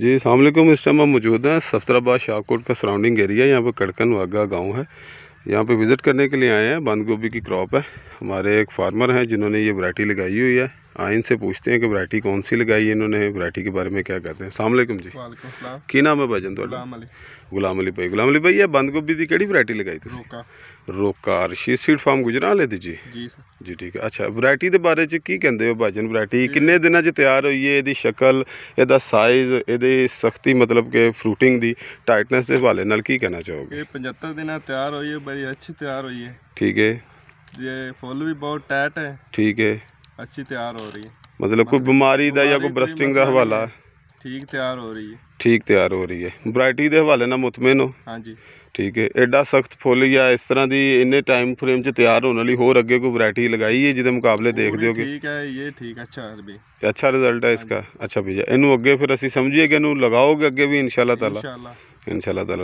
जी अलकुम इस टाइम हम मौजूद हैं सफ्तराबाद शाहकोट का सराउंडिंग एरिया यहाँ पर कड़कन वागा गांव है यहाँ पे विज़िट करने के लिए आए हैं बंद गोभी की क्रॉप है हमारे एक फार्मर हैं जिन्होंने ये वैरायटी लगाई हुई है हाँ, इनसे पूछते हैं कि वैरायटी कौन सी लगाई है इन्होंने वैरायटी के बारे में क्या कहते हैं सलामकुम जी की नाम है भाजन थोड़ा गुलाम अली भाई गुलाम अली भाई ये बंद गोभी की केड़ी वैरायटी लगाई तुम रोका रशीद सीड फार्म गुजराल है जी जी ठीक है अच्छा वैरायटी के बारे च की कहते हो भाजन वैरायटी किन्ने दिनों तैयार हुई है यदि शक्ल यदा साइज यदि सख्ती मतलब के फ्रूटिंग की टाइटनेस के हवाले नाल की कहना चाहोगे पचहत्तर दिन तैयार हुई है बड़ी अच्छी तैयार हुई है ठीक है ये फुल भी बहुत टाइट है ठीक है ਅੱਛੀ ਤਿਆਰ ਹੋ ਰਹੀ ਹੈ ਮਤਲਬ ਕੋਈ ਬਿਮਾਰੀ ਦਾ ਜਾਂ ਕੋਈ ਬਰਸਟਿੰਗ ਦਾ ਹਵਾਲਾ ਠੀਕ ਤਿਆਰ ਹੋ ਰਹੀ ਹੈ ਠੀਕ ਤਿਆਰ ਹੋ ਰਹੀ ਹੈ ਵੈਰਾਈਟੀ ਦੇ ਹਵਾਲੇ ਨਾਲ ਮੁਤਮਨ ਹੋ ਹਾਂਜੀ ਠੀਕ ਹੈ ਐਡਾ ਸਖਤ ਫੁੱਲ ਜਾਂ ਇਸ ਤਰ੍ਹਾਂ ਦੀ ਇੰਨੇ ਟਾਈਮ ਫਰੇਮ 'ਚ ਤਿਆਰ ਹੋਣ ਵਾਲੀ ਹੋਰ ਅੱਗੇ ਕੋਈ ਵੈਰਾਈਟੀ ਲਗਾਈ ਹੈ ਜਿਹਦੇ ਮੁਕਾਬਲੇ ਦੇਖਦੇ ਹੋ ਠੀਕ ਹੈ ਇਹ ਠੀਕ ਅੱਛਾ ਵੀ ਤੇ ਅੱਛਾ ਰਿਜ਼ਲਟ ਹੈ ਇਸਕਾ ਅੱਛਾ ਭਈਆ ਇਹਨੂੰ ਅੱਗੇ ਫਿਰ ਅਸੀਂ ਸਮਝੀਏ ਕਿ ਇਹਨੂੰ ਲਗਾਓਗੇ ਅੱਗੇ ਵੀ ਇਨਸ਼ਾਅੱਲਾ ਤਾਲਾ ਇਨਸ਼ਾਅੱਲਾ ਇਨਸ਼ਾਅੱਲਾ ਤਾਲਾ